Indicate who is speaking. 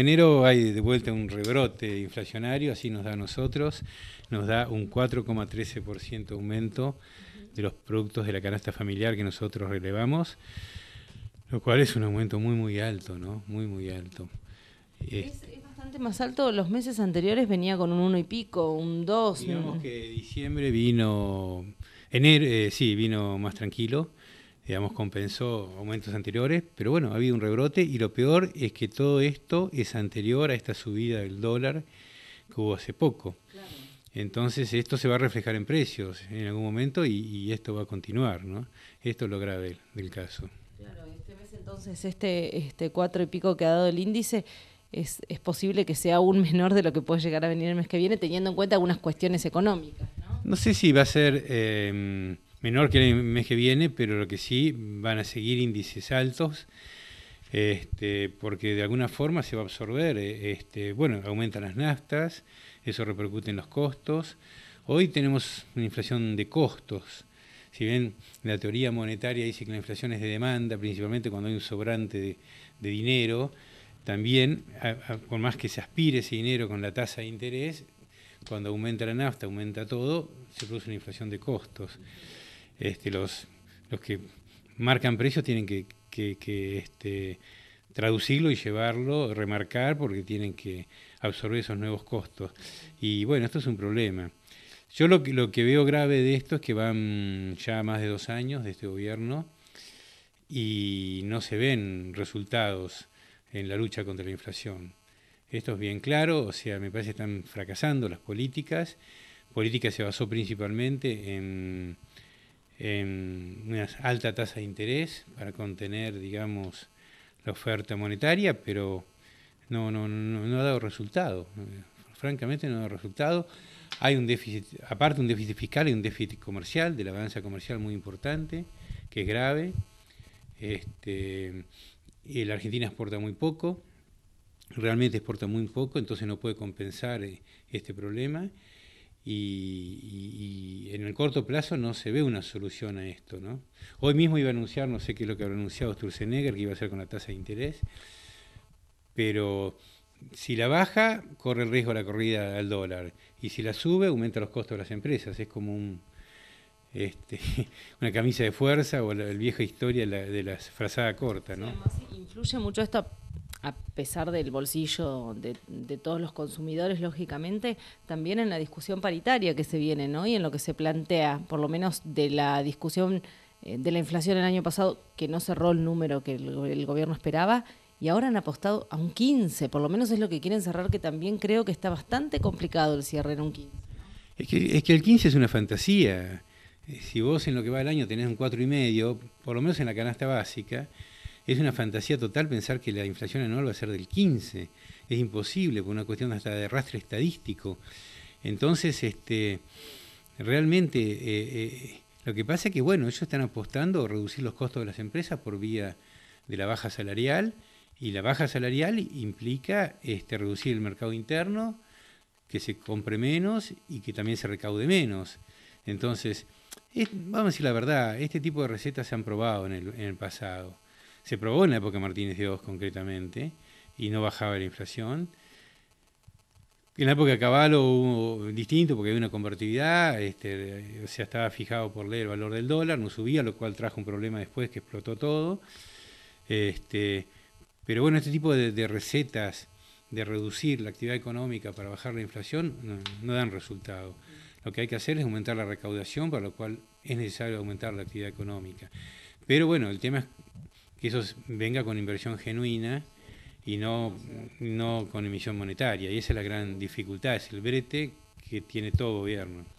Speaker 1: enero hay de vuelta un rebrote inflacionario, así nos da a nosotros, nos da un 4,13% aumento de los productos de la canasta familiar que nosotros relevamos, lo cual es un aumento muy, muy alto, ¿no? Muy, muy alto. Eh, es,
Speaker 2: bastante más alto, los meses anteriores venía con un 1 y pico, un 2. Digamos
Speaker 1: que diciembre vino, enero, eh, sí, vino más tranquilo digamos, compensó aumentos anteriores, pero bueno, ha habido un rebrote y lo peor es que todo esto es anterior a esta subida del dólar que hubo hace poco. Entonces esto se va a reflejar en precios en algún momento y, esto va a continuar, ¿no? Esto es lo grave del caso. Claro,
Speaker 2: este mes entonces este, este cuatro y pico que ha dado el índice es, posible que sea aún menor de lo que puede llegar a venir el mes que viene, teniendo en cuenta algunas cuestiones económicas,
Speaker 1: ¿no? No sé si va a ser... Em, menor que el mes que viene, pero lo que sí van a seguir índices altos, este, porque de alguna forma se va a absorber. Eh, este, bueno, aumentan las naftas, eso repercute en los costos. Hoy tenemos una inflación de costos. Si bien la teoría monetaria dice que la inflación es de demanda, principalmente cuando hay un sobrante de, dinero, también, por más que se aspire ese dinero con la tasa de interés, cuando aumenta la nafta, aumenta todo, se produce una inflación de costos. Este, los, los que marcan precios tienen que, que, este, traducirlo y llevarlo, remarcar, porque tienen que absorber esos nuevos costos. Y bueno, esto es un problema. Yo lo que, lo que veo grave de esto es que van ya más de dos años de este gobierno y no se ven resultados en la lucha contra la inflación. Esto es bien claro, o sea, me parece que están fracasando las políticas. Política se basó principalmente en Em, una alta tasa de interés para contener, digamos, la oferta monetaria, pero no, no, no, ha dado resultado. Francamente no ha dado resultado. Hay un déficit, aparte un déficit fiscal, hay un déficit comercial, de la balanza comercial muy importante, que es grave. Este, la Argentina exporta muy poco, realmente exporta muy poco, entonces no puede compensar eh, este problema y, en el corto plazo no se ve una solución a esto. ¿no? Hoy mismo iba a anunciar, no sé qué es lo que habrá anunciado Sturzenegger, que iba a hacer con la tasa de interés, pero si la baja, corre el riesgo de la corrida al dólar, y si la sube, aumenta los costos de las empresas. Es como un, este, una camisa de fuerza o la, vieja historia de la, frazada corta. ¿no? además,
Speaker 2: influye mucho esta a pesar del bolsillo de, todos los consumidores, lógicamente, también en la discusión paritaria que se viene, ¿no? Y en lo que se plantea, por lo menos de la discusión eh, de la inflación el año pasado, que no cerró el número que el, gobierno esperaba, y ahora han apostado a un 15, por lo menos es lo que quieren cerrar, que también creo que está bastante complicado el cierre en un 15.
Speaker 1: Es que, es que el 15 es una fantasía. Eh, si vos en lo que va el año tenés un 4,5, por lo menos en la canasta básica, es una fantasía total pensar que la inflación anual va a ser del 15. Es imposible, por una cuestión hasta de rastre estadístico. Entonces, este, realmente, eh, eh, lo que pasa es que, bueno, ellos están apostando a reducir los costos de las empresas por vía de la baja salarial, y la baja salarial implica este, reducir el mercado interno, que se compre menos y que también se recaude menos. Entonces, vamos a decir la verdad, este tipo de recetas se han probado en el, en el pasado se probó en la época Martínez de concretamente y no bajaba la inflación. En la época de Caballo hubo distinto porque había una convertibilidad, este, o sea, estaba fijado por ley el valor del dólar, no subía, lo cual trajo un problema después que explotó todo. Este, pero bueno, este tipo de, recetas de reducir la actividad económica para bajar la inflación no, no, dan resultado. Lo que hay que hacer es aumentar la recaudación, para lo cual es necesario aumentar la actividad económica. Pero bueno, el tema es que eso venga con inversión genuina y no, con emisión monetaria. Y esa es la gran dificultad, es el brete que tiene todo gobierno.